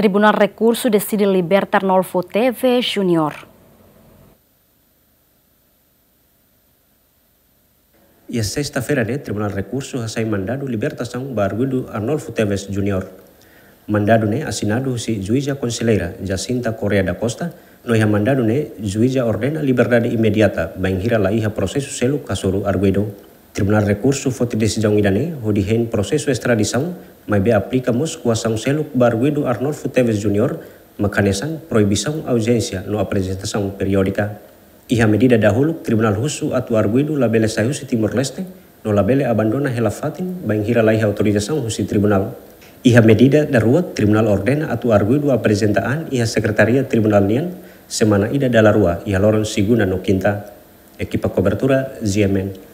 Tribunal Recurso decide libertar Nolfo TV Junior. E a sexta-feira, né, Tribunal Recurso Hasai mandado libertação barguido Arnolfo Teves Júnior. Mandado, né, assinado se juíza conselheira Jacinta Correa da Costa, no ia mandado, né, juíza ordena liberdade imediata, bem hira la processo selo casoro arguido. Tribunal Recurso Foti desi Idanê, onde proses processo extradição, mas bem aplica Moscou São Celo Barguido Arnolfo Teves Jr., macanesan proibição ausência no apresentação periódica. E a medida dahulu Tribunal husu atu Arguido Labele Sayusi Timor-Leste, no Labele Abandona Relafatin, bem hira laiha autorização Russi Tribunal. E medida da Tribunal Ordena atu Arguido apresentaan e a Secretaria Tribunal Nian, semana ida da la Rua Siguna no Quinta. Equipa Cobertura, Ziemen.